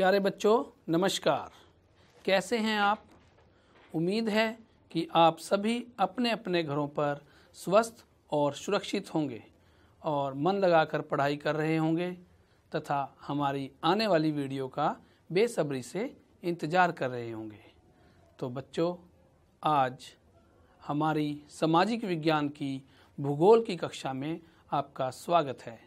प्यारे बच्चों नमस्कार कैसे हैं आप उम्मीद है कि आप सभी अपने अपने घरों पर स्वस्थ और सुरक्षित होंगे और मन लगाकर पढ़ाई कर रहे होंगे तथा हमारी आने वाली वीडियो का बेसब्री से इंतज़ार कर रहे होंगे तो बच्चों आज हमारी सामाजिक विज्ञान की भूगोल की कक्षा में आपका स्वागत है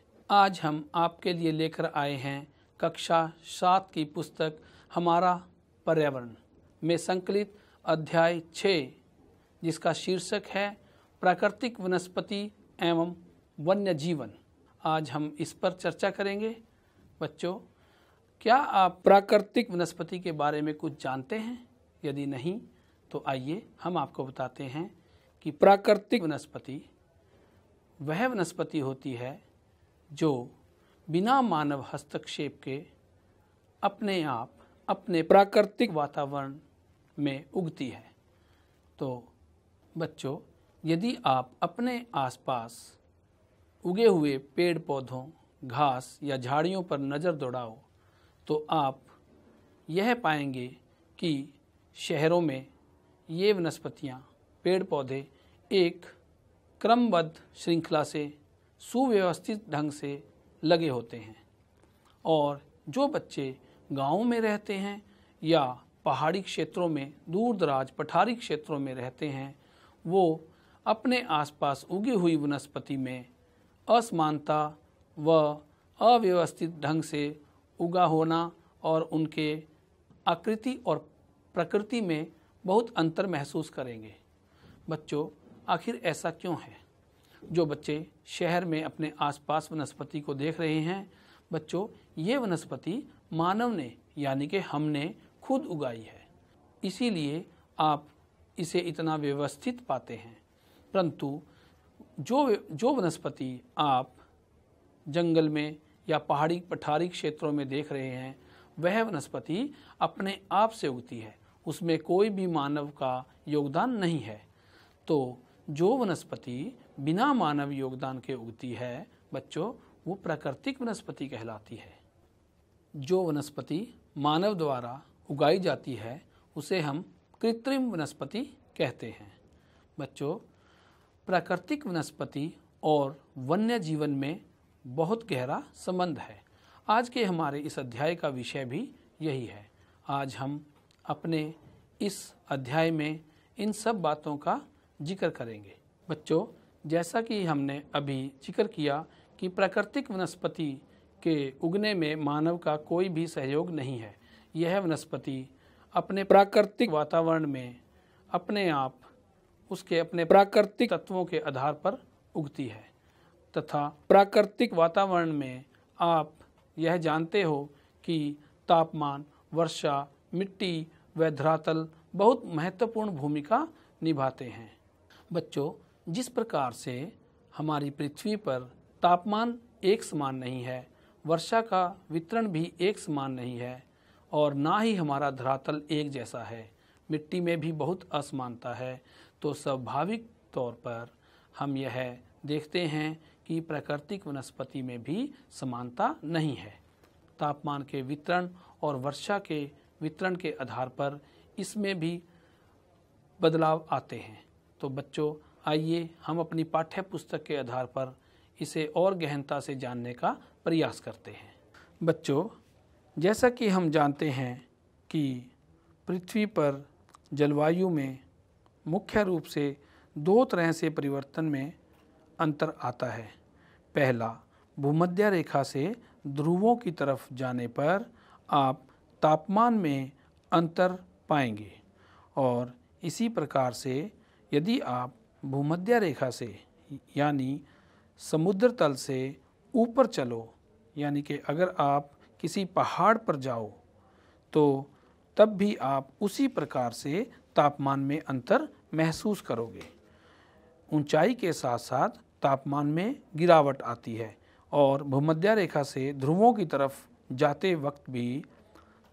आज हम आपके लिए लेकर आए हैं कक्षा सात की पुस्तक हमारा पर्यावरण में संकलित अध्याय छः जिसका शीर्षक है प्राकृतिक वनस्पति एवं वन्य जीवन आज हम इस पर चर्चा करेंगे बच्चों क्या आप प्राकृतिक वनस्पति के बारे में कुछ जानते हैं यदि नहीं तो आइए हम आपको बताते हैं कि प्राकृतिक वनस्पति वह वनस्पति होती है जो बिना मानव हस्तक्षेप के अपने आप अपने प्राकृतिक वातावरण में उगती है तो बच्चों यदि आप अपने आसपास उगे हुए पेड़ पौधों घास या झाड़ियों पर नज़र दौड़ाओ तो आप यह पाएंगे कि शहरों में ये वनस्पतियाँ पेड़ पौधे एक क्रमबद्ध श्रृंखला से सुव्यवस्थित ढंग से लगे होते हैं और जो बच्चे गाँव में रहते हैं या पहाड़ी क्षेत्रों में दूर दराज पठारी क्षेत्रों में रहते हैं वो अपने आसपास उगी हुई वनस्पति में असमानता व अव्यवस्थित ढंग से उगा होना और उनके आकृति और प्रकृति में बहुत अंतर महसूस करेंगे बच्चों आखिर ऐसा क्यों है जो बच्चे शहर में अपने आसपास वनस्पति को देख रहे हैं बच्चों ये वनस्पति मानव ने यानी कि हमने खुद उगाई है इसीलिए आप इसे इतना व्यवस्थित पाते हैं परंतु जो जो वनस्पति आप जंगल में या पहाड़ी पठारी क्षेत्रों में देख रहे हैं वह वनस्पति अपने आप से उगती है उसमें कोई भी मानव का योगदान नहीं है तो जो वनस्पति बिना मानव योगदान के उगती है बच्चों वो प्राकृतिक वनस्पति कहलाती है जो वनस्पति मानव द्वारा उगाई जाती है उसे हम कृत्रिम वनस्पति कहते हैं बच्चों प्राकृतिक वनस्पति और वन्य जीवन में बहुत गहरा संबंध है आज के हमारे इस अध्याय का विषय भी यही है आज हम अपने इस अध्याय में इन सब बातों का जिक्र करेंगे बच्चों जैसा कि हमने अभी जिक्र किया कि प्राकृतिक वनस्पति के उगने में मानव का कोई भी सहयोग नहीं है यह वनस्पति अपने प्राकृतिक वातावरण में अपने आप उसके अपने प्राकृतिक तत्वों के आधार पर उगती है तथा प्राकृतिक वातावरण में आप यह जानते हो कि तापमान वर्षा मिट्टी व धरातल बहुत महत्वपूर्ण भूमिका निभाते हैं बच्चों जिस प्रकार से हमारी पृथ्वी पर तापमान एक समान नहीं है वर्षा का वितरण भी एक समान नहीं है और ना ही हमारा धरातल एक जैसा है मिट्टी में भी बहुत असमानता है तो स्वाभाविक तौर पर हम यह देखते हैं कि प्राकृतिक वनस्पति में भी समानता नहीं है तापमान के वितरण और वर्षा के वितरण के आधार पर इसमें भी बदलाव आते हैं तो बच्चों आइए हम अपनी पाठ्य पुस्तक के आधार पर इसे और गहनता से जानने का प्रयास करते हैं बच्चों जैसा कि हम जानते हैं कि पृथ्वी पर जलवायु में मुख्य रूप से दो तरह से परिवर्तन में अंतर आता है पहला भूमध्य रेखा से ध्रुवों की तरफ जाने पर आप तापमान में अंतर पाएंगे और इसी प्रकार से यदि आप भूमध्य रेखा से यानी समुद्र तल से ऊपर चलो यानी कि अगर आप किसी पहाड़ पर जाओ तो तब भी आप उसी प्रकार से तापमान में अंतर महसूस करोगे ऊंचाई के साथ साथ तापमान में गिरावट आती है और भूमध्य रेखा से ध्रुवों की तरफ जाते वक्त भी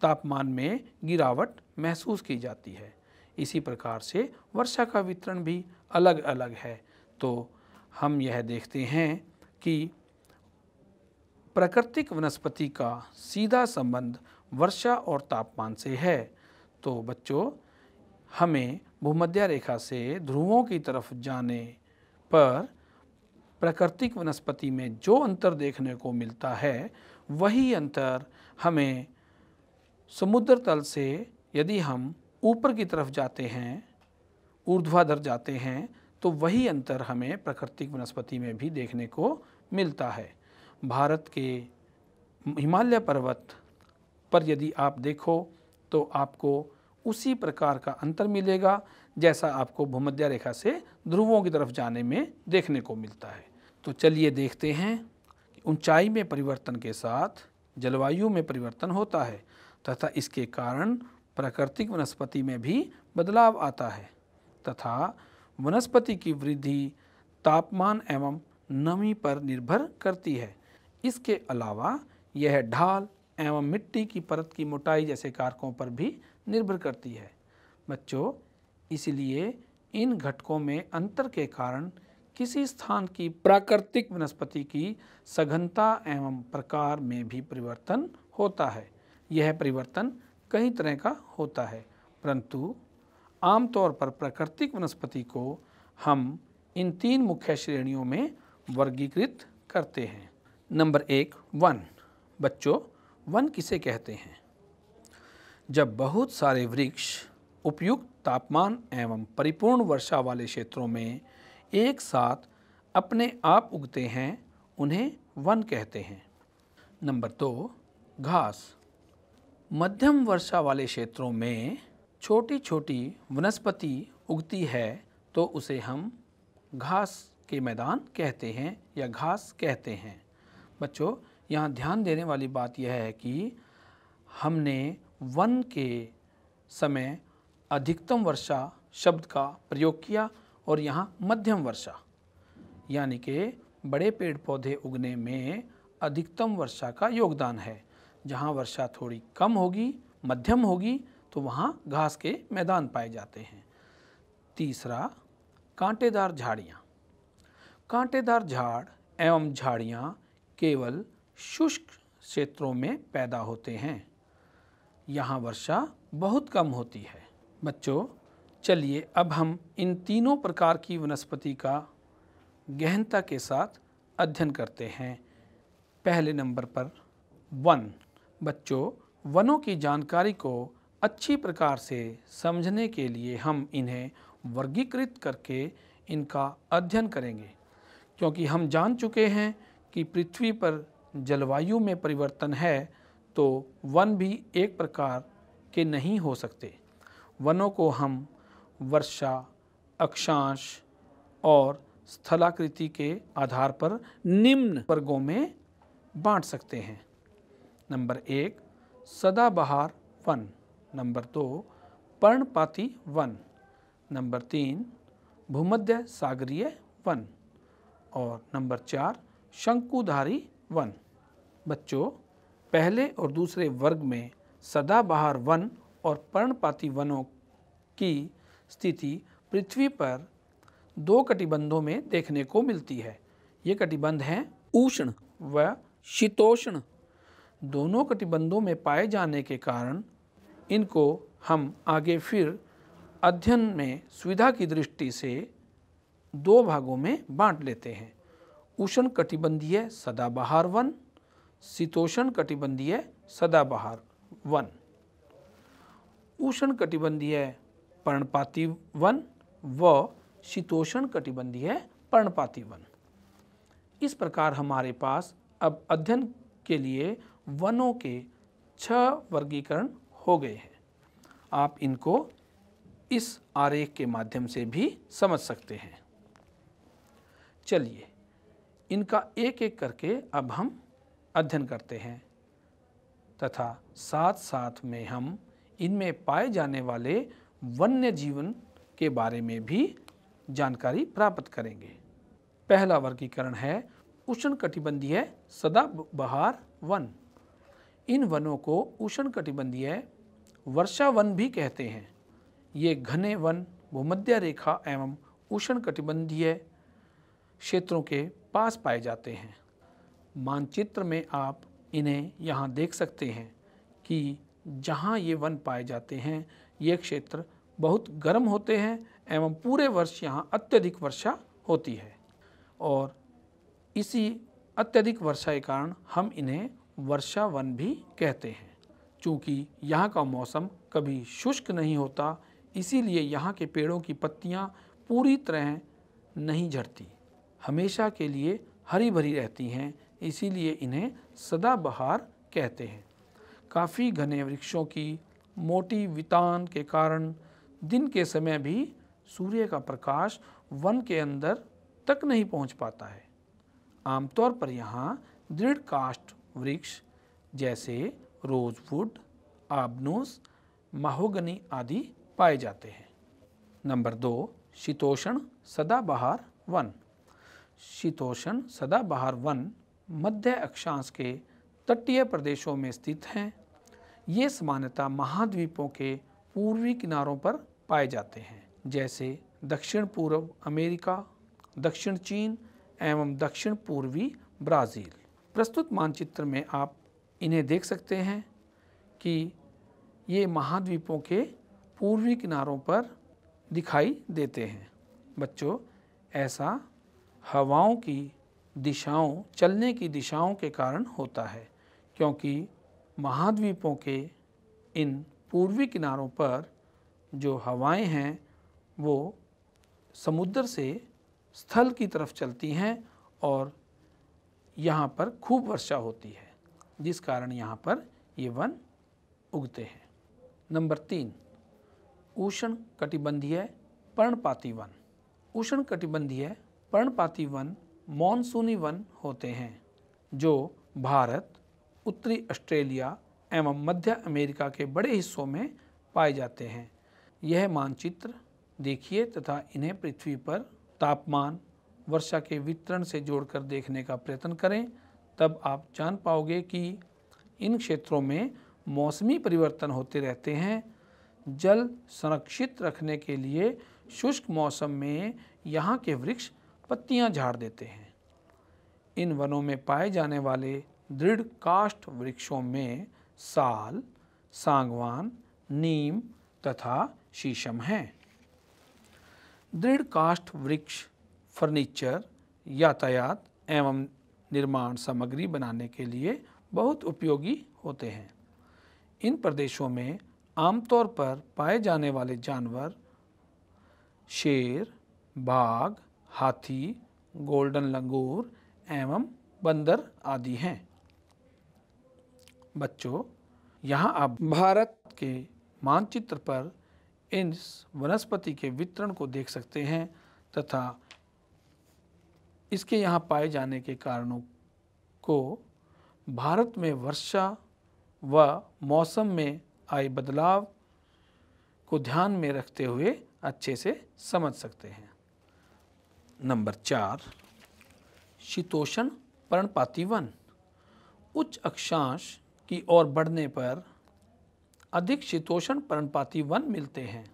तापमान में गिरावट महसूस की जाती है इसी प्रकार से वर्षा का वितरण भी अलग अलग है तो हम यह देखते हैं कि प्राकृतिक वनस्पति का सीधा संबंध वर्षा और तापमान से है तो बच्चों हमें भूमध्य रेखा से ध्रुवों की तरफ जाने पर प्राकृतिक वनस्पति में जो अंतर देखने को मिलता है वही अंतर हमें समुद्र तल से यदि हम ऊपर की तरफ जाते हैं ऊर्ध्वाधर जाते हैं तो वही अंतर हमें प्राकृतिक वनस्पति में भी देखने को मिलता है भारत के हिमालय पर्वत पर यदि आप देखो तो आपको उसी प्रकार का अंतर मिलेगा जैसा आपको भूमध्य रेखा से ध्रुवों की तरफ जाने में देखने को मिलता है तो चलिए देखते हैं ऊंचाई में परिवर्तन के साथ जलवायु में परिवर्तन होता है तथा इसके कारण प्राकृतिक वनस्पति में भी बदलाव आता है तथा वनस्पति की वृद्धि तापमान एवं नमी पर निर्भर करती है इसके अलावा यह ढाल एवं मिट्टी की परत की मोटाई जैसे कारकों पर भी निर्भर करती है बच्चों इसलिए इन घटकों में अंतर के कारण किसी स्थान की प्राकृतिक वनस्पति की सघनता एवं प्रकार में भी परिवर्तन होता है यह परिवर्तन कई तरह का होता है परंतु आमतौर पर प्राकृतिक वनस्पति को हम इन तीन मुख्य श्रेणियों में वर्गीकृत करते हैं नंबर एक वन बच्चों वन किसे कहते हैं जब बहुत सारे वृक्ष उपयुक्त तापमान एवं परिपूर्ण वर्षा वाले क्षेत्रों में एक साथ अपने आप उगते हैं उन्हें वन कहते हैं नंबर दो घास मध्यम वर्षा वाले क्षेत्रों में छोटी छोटी वनस्पति उगती है तो उसे हम घास के मैदान कहते हैं या घास कहते हैं बच्चों यहाँ ध्यान देने वाली बात यह है कि हमने वन के समय अधिकतम वर्षा शब्द का प्रयोग किया और यहाँ मध्यम वर्षा यानी कि बड़े पेड़ पौधे उगने में अधिकतम वर्षा का योगदान है जहाँ वर्षा थोड़ी कम होगी मध्यम होगी तो वहाँ घास के मैदान पाए जाते हैं तीसरा कांटेदार झाड़ियाँ कांटेदार झाड़ एवं झाड़ियाँ केवल शुष्क क्षेत्रों में पैदा होते हैं यहाँ वर्षा बहुत कम होती है बच्चों चलिए अब हम इन तीनों प्रकार की वनस्पति का गहनता के साथ अध्ययन करते हैं पहले नंबर पर वन बच्चों वनों की जानकारी को अच्छी प्रकार से समझने के लिए हम इन्हें वर्गीकृत करके इनका अध्ययन करेंगे क्योंकि हम जान चुके हैं कि पृथ्वी पर जलवायु में परिवर्तन है तो वन भी एक प्रकार के नहीं हो सकते वनों को हम वर्षा अक्षांश और स्थलाकृति के आधार पर निम्न वर्गों में बांट सकते हैं नंबर एक सदाबहार वन नंबर दो पर्णपाती वन नंबर तीन भूमध्य सागरीय वन और नंबर चार शंकुधारी वन बच्चों पहले और दूसरे वर्ग में सदाबहार वन और पर्णपाती वनों की स्थिति पृथ्वी पर दो कटिबंधों में देखने को मिलती है ये कटिबंध हैं उष्ण व शीतोष्ण दोनों कटिबंधों में पाए जाने के कारण इनको हम आगे फिर अध्ययन में सुविधा की दृष्टि से दो भागों में बांट लेते हैं उष्ण कटिबंधीय सदाबहार वन शीतोषण कटिबंधीय सदाबहार वन उष्ण कटिबंधीय पर्णपाती वन व शीतोषण कटिबंधीय पर्णपाती वन इस प्रकार हमारे पास अब अध्ययन के लिए वनों के छह वर्गीकरण हो गए हैं आप इनको इस आरेख के माध्यम से भी समझ सकते हैं चलिए इनका एक एक करके अब हम अध्ययन करते हैं तथा साथ साथ में हम इनमें पाए जाने वाले वन्य जीवन के बारे में भी जानकारी प्राप्त करेंगे पहला वर्गीकरण है उष्ण कटिबंधीय सदाबहार वन इन वनों को उष्ण कटिबंधीय वर्षा वन भी कहते हैं ये घने वन भूमध्य रेखा एवं उष्ण कटिबंधीय क्षेत्रों के पास पाए जाते हैं मानचित्र में आप इन्हें यहाँ देख सकते हैं कि जहाँ ये वन पाए जाते हैं ये क्षेत्र बहुत गर्म होते हैं एवं पूरे वर्ष यहाँ अत्यधिक वर्षा होती है और इसी अत्यधिक वर्षा के कारण हम इन्हें वर्षा वन भी कहते हैं चूँकि यहाँ का मौसम कभी शुष्क नहीं होता इसीलिए यहाँ के पेड़ों की पत्तियाँ पूरी तरह नहीं झड़ती हमेशा के लिए हरी भरी रहती हैं इसीलिए इन्हें सदाबहार कहते हैं काफ़ी घने वृक्षों की मोटी वितान के कारण दिन के समय भी सूर्य का प्रकाश वन के अंदर तक नहीं पहुंच पाता है आमतौर पर यहाँ दृढ़ काष्ठ वृक्ष जैसे रोजवुड आबनूस माहोगनी आदि पाए जाते हैं नंबर दो शीतोषण सदाबहार वन शीतोषण सदाबहार वन मध्य अक्षांश के तटीय प्रदेशों में स्थित हैं ये सामान्यतः महाद्वीपों के पूर्वी किनारों पर पाए जाते हैं जैसे दक्षिण पूर्व अमेरिका दक्षिण चीन एवं दक्षिण पूर्वी ब्राज़ील प्रस्तुत मानचित्र में आप इन्हें देख सकते हैं कि ये महाद्वीपों के पूर्वी किनारों पर दिखाई देते हैं बच्चों ऐसा हवाओं की दिशाओं चलने की दिशाओं के कारण होता है क्योंकि महाद्वीपों के इन पूर्वी किनारों पर जो हवाएं हैं वो समुद्र से स्थल की तरफ चलती हैं और यहाँ पर खूब वर्षा होती है जिस कारण यहाँ पर ये वन उगते हैं नंबर तीन उष्ण कटिबंधीय पर्णपाती वन उष्ण कटिबंधीय पर्णपाती वन मानसूनी वन होते हैं जो भारत उत्तरी ऑस्ट्रेलिया एवं मध्य अमेरिका के बड़े हिस्सों में पाए जाते हैं यह मानचित्र देखिए तथा इन्हें पृथ्वी पर तापमान वर्षा के वितरण से जोड़कर देखने का प्रयत्न करें तब आप जान पाओगे कि इन क्षेत्रों में मौसमी परिवर्तन होते रहते हैं जल संरक्षित रखने के लिए शुष्क मौसम में यहाँ के वृक्ष पत्तियाँ झाड़ देते हैं इन वनों में पाए जाने वाले दृढ़ काष्ठ वृक्षों में साल सांगवान नीम तथा शीशम हैं दृढ़ काष्ठ वृक्ष फर्नीचर यातायात एवं निर्माण सामग्री बनाने के लिए बहुत उपयोगी होते हैं इन प्रदेशों में आमतौर पर पाए जाने वाले जानवर शेर बाघ हाथी गोल्डन लंगूर एवं बंदर आदि हैं बच्चों यहाँ आप भारत के मानचित्र पर इन वनस्पति के वितरण को देख सकते हैं तथा इसके यहाँ पाए जाने के कारणों को भारत में वर्षा व मौसम में आए बदलाव को ध्यान में रखते हुए अच्छे से समझ सकते हैं नंबर चार शीतोषण पर्णपाती वन उच्च अक्षांश की ओर बढ़ने पर अधिक शीतोषण पर्णपाती वन मिलते हैं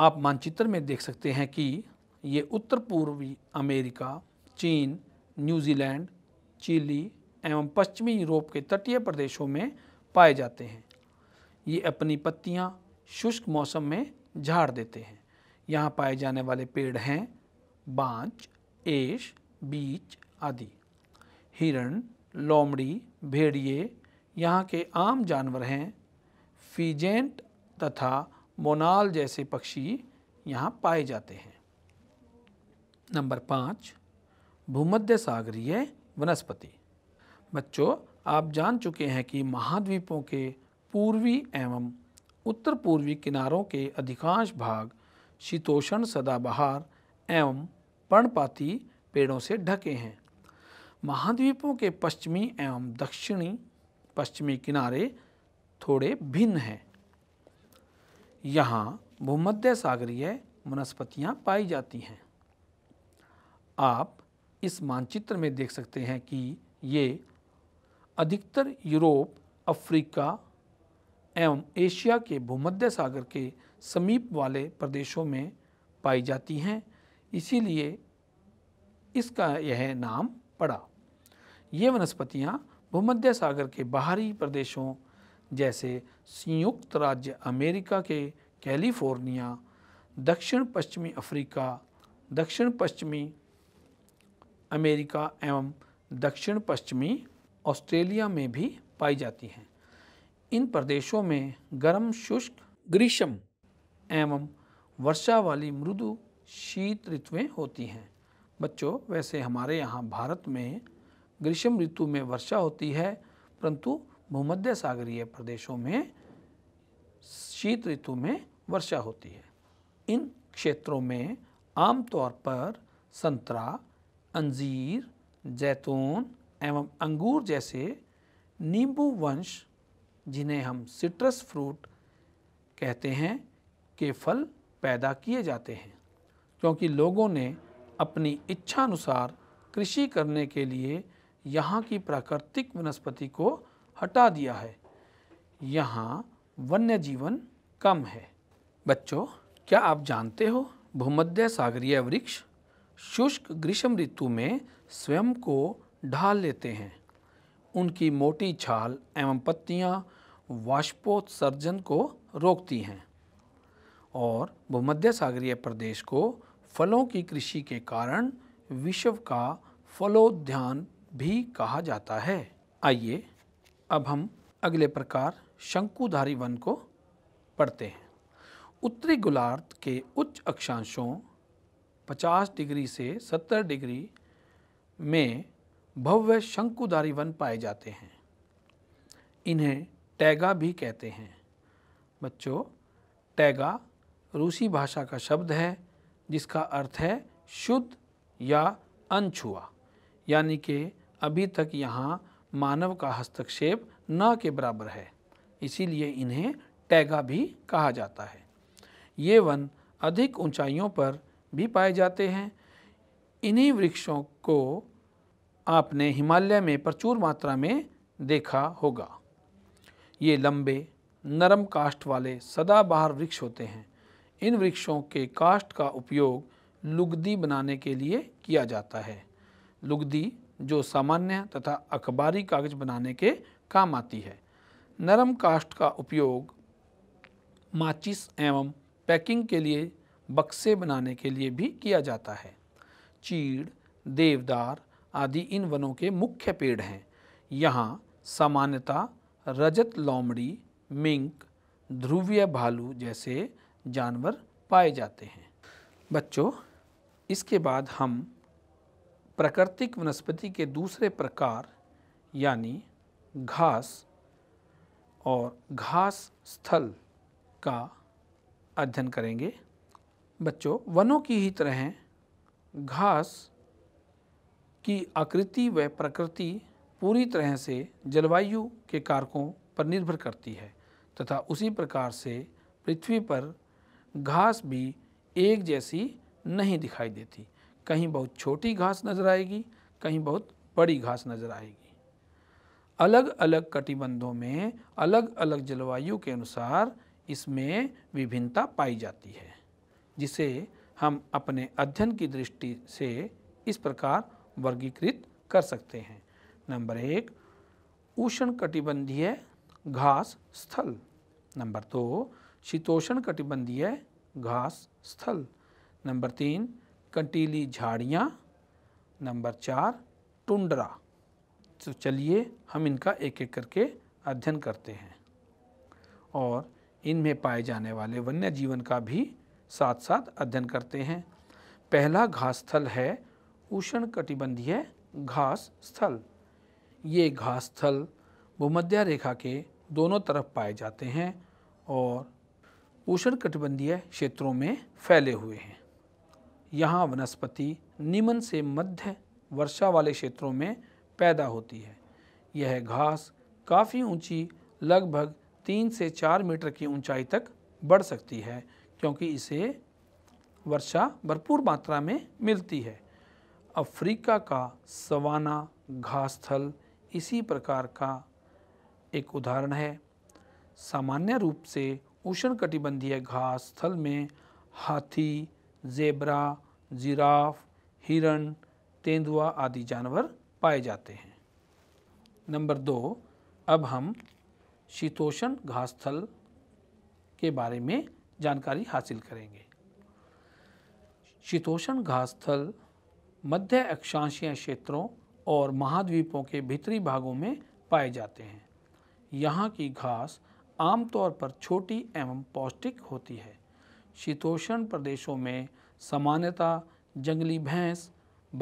आप मानचित्र में देख सकते हैं कि ये उत्तर पूर्वी अमेरिका चीन न्यूजीलैंड चिली एवं पश्चिमी यूरोप के तटीय प्रदेशों में पाए जाते हैं ये अपनी पत्तियाँ शुष्क मौसम में झाड़ देते हैं यहाँ पाए जाने वाले पेड़ हैं बांच एश बीच आदि हिरण लोमड़ी भेड़िए यहाँ के आम जानवर हैं फीजेंट तथा मोनाल जैसे पक्षी यहाँ पाए जाते हैं नंबर पाँच भूमध्य सागरीय वनस्पति बच्चों आप जान चुके हैं कि महाद्वीपों के पूर्वी एवं उत्तर पूर्वी किनारों के अधिकांश भाग शीतोषण सदाबहार एवं पर्णपाती पेड़ों से ढके हैं महाद्वीपों के पश्चिमी एवं दक्षिणी पश्चिमी किनारे थोड़े भिन्न हैं यहाँ भूमध्य सागरीय वनस्पतियाँ पाई जाती हैं आप इस मानचित्र में देख सकते हैं कि ये अधिकतर यूरोप अफ्रीका एवं एशिया के भूमध्य सागर के समीप वाले प्रदेशों में पाई जाती हैं इसीलिए इसका यह नाम पड़ा ये वनस्पतियाँ भूमध्य सागर के बाहरी प्रदेशों जैसे संयुक्त राज्य अमेरिका के कैलिफोर्निया दक्षिण पश्चिमी अफ्रीका दक्षिण पश्चिमी अमेरिका एवं दक्षिण पश्चिमी ऑस्ट्रेलिया में भी पाई जाती हैं इन प्रदेशों में गर्म शुष्क ग्रीष्म एवं वर्षा वाली मृदु शीत ऋतुएं होती हैं बच्चों वैसे हमारे यहाँ भारत में ग्रीष्म ऋतु में वर्षा होती है परंतु भूमध्य सागरीय प्रदेशों में शीत ऋतु में वर्षा होती है इन क्षेत्रों में आमतौर पर संतरा अंजीर जैतून एवं अंगूर जैसे नींबू वंश जिन्हें हम सिट्रस फ्रूट कहते हैं के फल पैदा किए जाते हैं क्योंकि लोगों ने अपनी इच्छानुसार कृषि करने के लिए यहाँ की प्राकृतिक वनस्पति को हटा दिया है यहाँ वन्य जीवन कम है बच्चों क्या आप जानते हो भूमध्य सागरीय वृक्ष शुष्क ग्रीष्म ऋतु में स्वयं को ढाल लेते हैं उनकी मोटी छाल एवं पत्तियाँ वाष्पोत्सर्जन को रोकती हैं और भूमध्य सागरीय प्रदेश को फलों की कृषि के कारण विश्व का फलोद्यान भी कहा जाता है आइए अब हम अगले प्रकार शंकुधारी वन को पढ़ते हैं उत्तरी गोलार्ध के उच्च अक्षांशों 50 डिग्री से 70 डिग्री में भव्य शंकुधारी वन पाए जाते हैं इन्हें टैगा भी कहते हैं बच्चों टैगा रूसी भाषा का शब्द है जिसका अर्थ है शुद्ध या अनछुआ यानी कि अभी तक यहाँ मानव का हस्तक्षेप न के बराबर है इसीलिए इन्हें टैगा भी कहा जाता है ये वन अधिक ऊंचाइयों पर भी पाए जाते हैं इन्हीं वृक्षों को आपने हिमालय में प्रचुर मात्रा में देखा होगा ये लंबे नरम काष्ठ वाले सदाबहार वृक्ष होते हैं इन वृक्षों के काष्ठ का उपयोग लुगदी बनाने के लिए किया जाता है लुगदी जो सामान्य तथा अखबारी कागज बनाने के काम आती है नरम काष्ठ का उपयोग माचिस एवं पैकिंग के लिए बक्से बनाने के लिए भी किया जाता है चीड़ देवदार आदि इन वनों के मुख्य पेड़ हैं यहाँ सामान्यतः रजत लोमड़ी मिंक ध्रुवीय भालू जैसे जानवर पाए जाते हैं बच्चों इसके बाद हम प्राकृतिक वनस्पति के दूसरे प्रकार यानी घास और घास स्थल का अध्ययन करेंगे बच्चों वनों की ही तरह घास की आकृति व प्रकृति पूरी तरह से जलवायु के कारकों पर निर्भर करती है तथा उसी प्रकार से पृथ्वी पर घास भी एक जैसी नहीं दिखाई देती कहीं बहुत छोटी घास नजर आएगी कहीं बहुत बड़ी घास नजर आएगी अलग अलग कटिबंधों में अलग अलग जलवायु के अनुसार इसमें विभिन्नता पाई जाती है जिसे हम अपने अध्ययन की दृष्टि से इस प्रकार वर्गीकृत कर सकते हैं नंबर एक उष्ण कटिबंधीय घास स्थल नंबर दो शीतोषण कटिबंधीय घास स्थल नंबर तीन कंटीली झाड़ियाँ नंबर चार टुंडरा तो चलिए हम इनका एक एक करके अध्ययन करते हैं और इनमें पाए जाने वाले वन्य जीवन का भी साथ साथ अध्ययन करते हैं पहला घास स्थल है उष्ण कटिबंधीय घास स्थल ये घास स्थल भूमध्य रेखा के दोनों तरफ पाए जाते हैं और उष्ण कटिबंधीय क्षेत्रों में फैले हुए हैं यहाँ वनस्पति निम्न से मध्य वर्षा वाले क्षेत्रों में पैदा होती है यह घास काफ़ी ऊंची लगभग तीन से चार मीटर की ऊंचाई तक बढ़ सकती है क्योंकि इसे वर्षा भरपूर मात्रा में मिलती है अफ्रीका का सवाना घास थल इसी प्रकार का एक उदाहरण है सामान्य रूप से उष्ण कटिबंधीय घास थल में हाथी जेबरा जिराफ हिरण तेंदुआ आदि जानवर पाए जाते हैं नंबर दो अब हम शीतोषण घास थल के बारे में जानकारी हासिल करेंगे शीतोषण घास स्थल मध्य अक्षांशीय क्षेत्रों और महाद्वीपों के भीतरी भागों में पाए जाते हैं यहाँ की घास आमतौर पर छोटी एवं पौष्टिक होती है शीतोषण प्रदेशों में सामान्यतः जंगली भैंस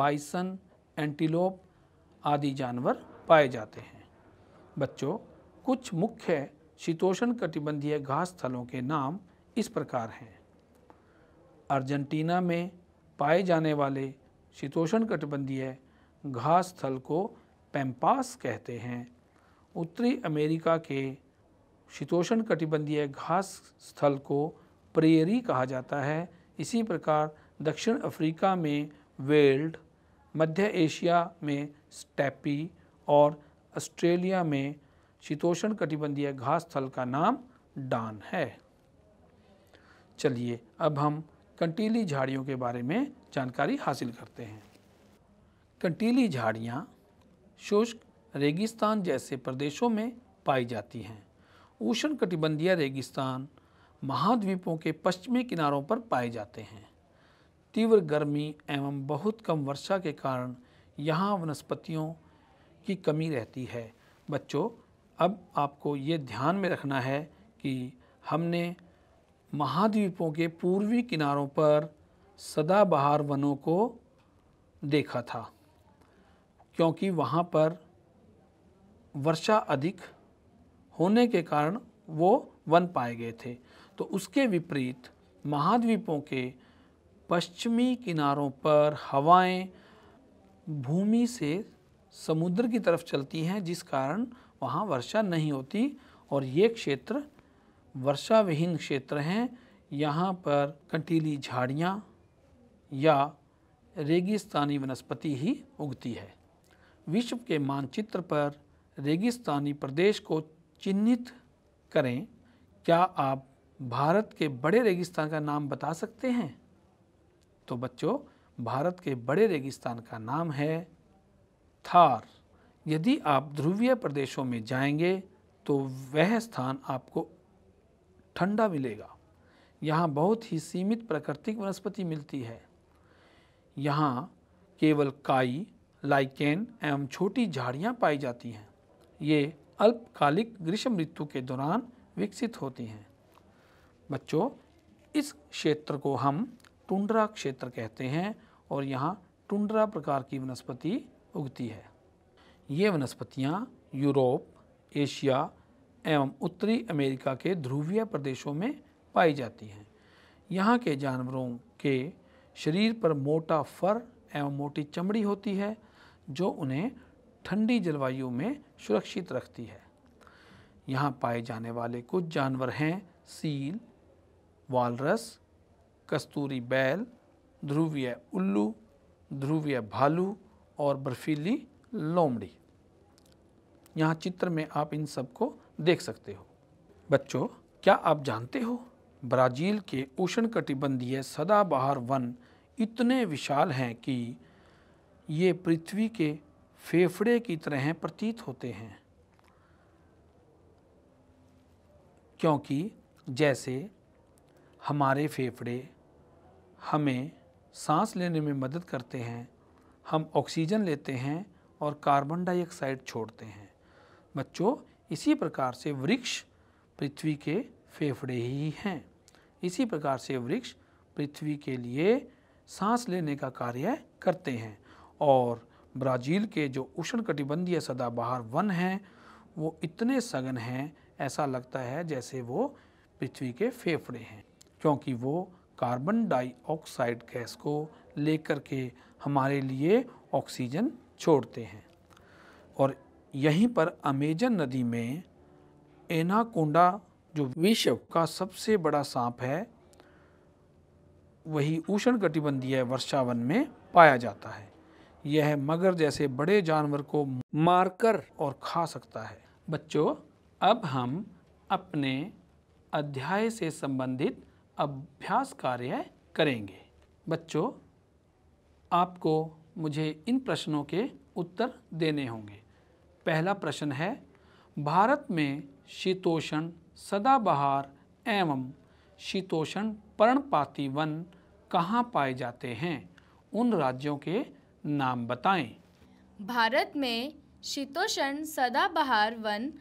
बाइसन एंटीलोप आदि जानवर पाए जाते हैं बच्चों कुछ मुख्य शीतोषण कटिबंधीय घास स्थलों के नाम इस प्रकार हैं अर्जेंटीना में पाए जाने वाले शीतोषण कटिबंधीय घास स्थल को पैम्पास कहते हैं उत्तरी अमेरिका के शीतोषण कटिबंधीय घास स्थल को प्रेरी कहा जाता है इसी प्रकार दक्षिण अफ्रीका में वेल्ड मध्य एशिया में स्टैपी और ऑस्ट्रेलिया में शीतोषण कटिबंधीय घास स्थल का नाम डान है चलिए अब हम कंटीली झाड़ियों के बारे में जानकारी हासिल करते हैं कंटीली झाड़ियाँ शुष्क रेगिस्तान जैसे प्रदेशों में पाई जाती हैं उष्ण कटिबंधीय रेगिस्तान महाद्वीपों के पश्चिमी किनारों पर पाए जाते हैं तीव्र गर्मी एवं बहुत कम वर्षा के कारण यहाँ वनस्पतियों की कमी रहती है बच्चों अब आपको ये ध्यान में रखना है कि हमने महाद्वीपों के पूर्वी किनारों पर सदाबहार वनों को देखा था क्योंकि वहाँ पर वर्षा अधिक होने के कारण वो वन पाए गए थे तो उसके विपरीत महाद्वीपों के पश्चिमी किनारों पर हवाएं भूमि से समुद्र की तरफ चलती हैं जिस कारण वहाँ वर्षा नहीं होती और ये क्षेत्र वर्षा विहीन क्षेत्र हैं यहाँ पर कंटीली झाड़ियाँ या रेगिस्तानी वनस्पति ही उगती है विश्व के मानचित्र पर रेगिस्तानी प्रदेश को चिन्हित करें क्या आप भारत के बड़े रेगिस्तान का नाम बता सकते हैं तो बच्चों भारत के बड़े रेगिस्तान का नाम है थार यदि आप ध्रुवीय प्रदेशों में जाएंगे तो वह स्थान आपको ठंडा मिलेगा यहाँ बहुत ही सीमित प्राकृतिक वनस्पति मिलती है यहाँ केवल काई लाइकेन एवं छोटी झाड़ियाँ पाई जाती हैं ये अल्पकालिक ग्रीष्म ऋतु के दौरान विकसित होती हैं बच्चों इस क्षेत्र को हम टुंड्रा क्षेत्र कहते हैं और यहाँ टुंड्रा प्रकार की वनस्पति उगती है ये वनस्पतियाँ यूरोप एशिया एवं उत्तरी अमेरिका के ध्रुवीय प्रदेशों में पाई जाती हैं यहाँ के जानवरों के शरीर पर मोटा फर एवं मोटी चमड़ी होती है जो उन्हें ठंडी जलवायु में सुरक्षित रखती है यहाँ पाए जाने वाले कुछ जानवर हैं सील वालरस कस्तूरी बैल ध्रुवीय उल्लू ध्रुवीय भालू और बर्फीली लोमड़ी यहाँ चित्र में आप इन सबको देख सकते हो बच्चों क्या आप जानते हो ब्राज़ील के उष्ण कटिबंधीय सदाबहार वन इतने विशाल हैं कि ये पृथ्वी के फेफड़े की तरह प्रतीत होते हैं क्योंकि जैसे हमारे फेफड़े हमें सांस लेने में मदद करते हैं हम ऑक्सीजन लेते हैं और कार्बन डाइऑक्साइड छोड़ते हैं बच्चों इसी प्रकार से वृक्ष पृथ्वी के फेफड़े ही हैं इसी प्रकार से वृक्ष पृथ्वी के लिए सांस लेने का कार्य करते हैं और ब्राज़ील के जो उष्ण कटिबंधीय सदाबहार वन हैं वो इतने सघन हैं ऐसा लगता है जैसे वो पृथ्वी के फेफड़े हैं क्योंकि वो कार्बन डाइऑक्साइड गैस को लेकर के हमारे लिए ऑक्सीजन छोड़ते हैं और यहीं पर अमेजन नदी में एनाकोंडा जो विश्व का सबसे बड़ा सांप है वही उष्ण कटिबंधीय वर्षावन में पाया जाता है यह मगर जैसे बड़े जानवर को मारकर और खा सकता है बच्चों अब हम अपने अध्याय से संबंधित अभ्यास कार्य करेंगे बच्चों आपको मुझे इन प्रश्नों के उत्तर देने होंगे पहला प्रश्न है भारत में शीतोषण सदाबहार एवं शीतोषण पर्णपाती वन कहाँ पाए जाते हैं उन राज्यों के नाम बताएं। भारत में शीतोषण सदाबहार वन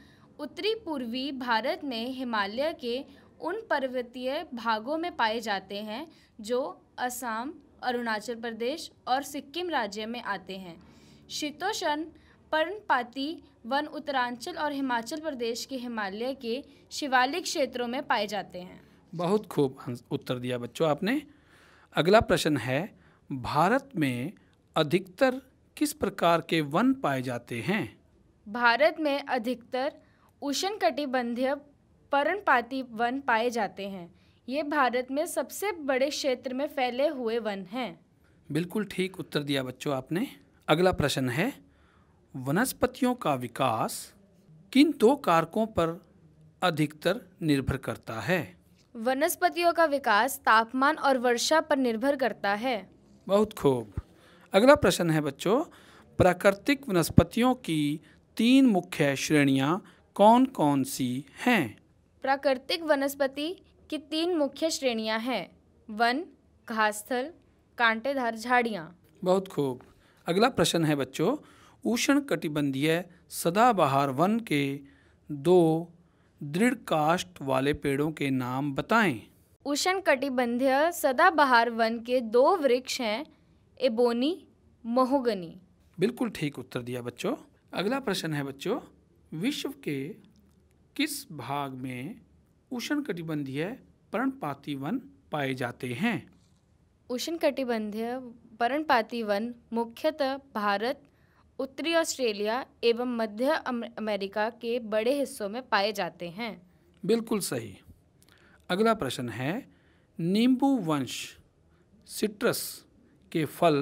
उत्तरी पूर्वी भारत में हिमालय के उन पर्वतीय भागों में पाए जाते हैं जो असम अरुणाचल प्रदेश और सिक्किम राज्य में आते हैं शीतोषण पर्णपाती वन उत्तरांचल और हिमाचल प्रदेश के हिमालय के शिवालिक क्षेत्रों में पाए जाते हैं बहुत खूब उत्तर दिया बच्चों आपने अगला प्रश्न है भारत में अधिकतर किस प्रकार के वन पाए जाते हैं भारत में अधिकतर उष्ण कटिबंधीय पर्णपाती वन पाए जाते हैं ये भारत में सबसे बड़े क्षेत्र में फैले हुए वन हैं बिल्कुल ठीक उत्तर दिया बच्चों आपने अगला प्रश्न है वनस्पतियों का विकास किन दो कारकों पर अधिकतर निर्भर करता है वनस्पतियों का विकास तापमान और वर्षा पर निर्भर करता है बहुत खूब अगला प्रश्न है बच्चों प्राकृतिक वनस्पतियों की तीन मुख्य श्रेणियाँ कौन कौन सी हैं प्राकृतिक वनस्पति की तीन मुख्य श्रेणियाँ हैं वन घासथल कांटेदार झाड़ियाँ बहुत खूब अगला प्रश्न है बच्चों उष्ण कटिबंधीय सदाबहार वन के दो दृढ़ काष्ट वाले पेड़ों के नाम बताएं। उष्ण कटिबंधीय सदाबहार वन के दो वृक्ष हैं एबोनी महोगनी बिल्कुल ठीक उत्तर दिया बच्चों अगला प्रश्न है बच्चों विश्व के किस भाग में उष्ण कटिबंधीय पर्णपाती वन पाए जाते हैं उष्ण कटिबंधीय पर्णपाती वन मुख्यतः भारत उत्तरी ऑस्ट्रेलिया एवं मध्य अमेरिका के बड़े हिस्सों में पाए जाते हैं बिल्कुल सही अगला प्रश्न है नींबू वंश सिट्रस के फल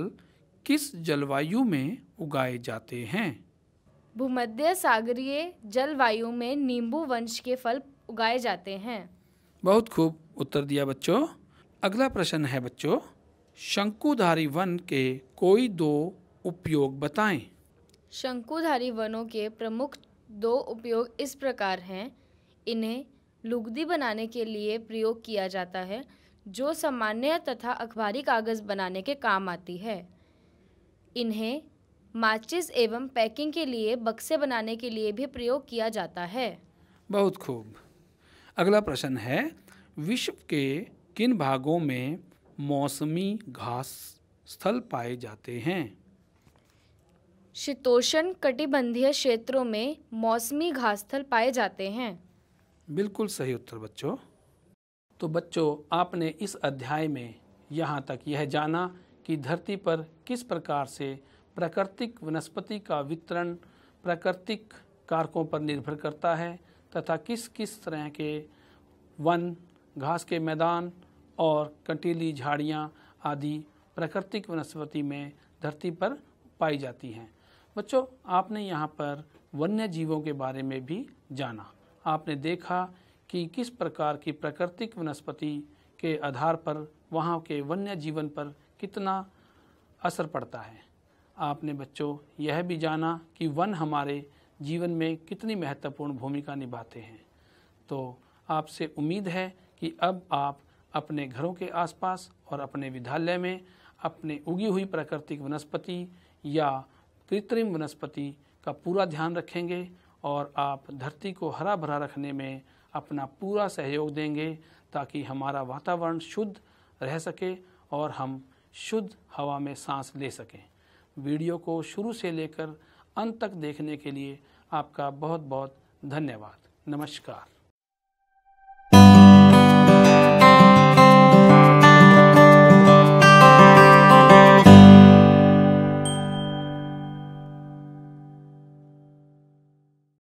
किस जलवायु में उगाए जाते हैं भूमध्य सागरीय जलवायु में नींबू वंश के फल उगाए जाते हैं बहुत खूब उत्तर दिया बच्चों अगला प्रश्न है बच्चों शंकुधारी वन के कोई दो उपयोग बताएं शंकुधारी वनों के प्रमुख दो उपयोग इस प्रकार हैं इन्हें लुगदी बनाने के लिए प्रयोग किया जाता है जो सामान्य तथा अखबारी कागज़ बनाने के काम आती है इन्हें माचिस एवं पैकिंग के लिए बक्से बनाने के लिए भी प्रयोग किया जाता है बहुत खूब अगला प्रश्न है विश्व के किन भागों में मौसमी घास स्थल पाए जाते हैं शीतोषण कटिबंधीय क्षेत्रों में मौसमी घासथल पाए जाते हैं बिल्कुल सही उत्तर बच्चों तो बच्चों आपने इस अध्याय में यहाँ तक यह जाना कि धरती पर किस प्रकार से प्राकृतिक वनस्पति का वितरण प्राकृतिक कारकों पर निर्भर करता है तथा किस किस तरह के वन घास के मैदान और कंटीली झाड़ियाँ आदि प्राकृतिक वनस्पति में धरती पर पाई जाती हैं बच्चों आपने यहाँ पर वन्य जीवों के बारे में भी जाना आपने देखा कि किस प्रकार की प्राकृतिक वनस्पति के आधार पर वहाँ के वन्य जीवन पर कितना असर पड़ता है आपने बच्चों यह भी जाना कि वन हमारे जीवन में कितनी महत्वपूर्ण भूमिका निभाते हैं तो आपसे उम्मीद है कि अब आप अपने घरों के आसपास और अपने विद्यालय में अपने उगी हुई प्राकृतिक वनस्पति या कृत्रिम वनस्पति का पूरा ध्यान रखेंगे और आप धरती को हरा भरा रखने में अपना पूरा सहयोग देंगे ताकि हमारा वातावरण शुद्ध रह सके और हम शुद्ध हवा में सांस ले सकें वीडियो को शुरू से लेकर अंत तक देखने के लिए आपका बहुत बहुत धन्यवाद नमस्कार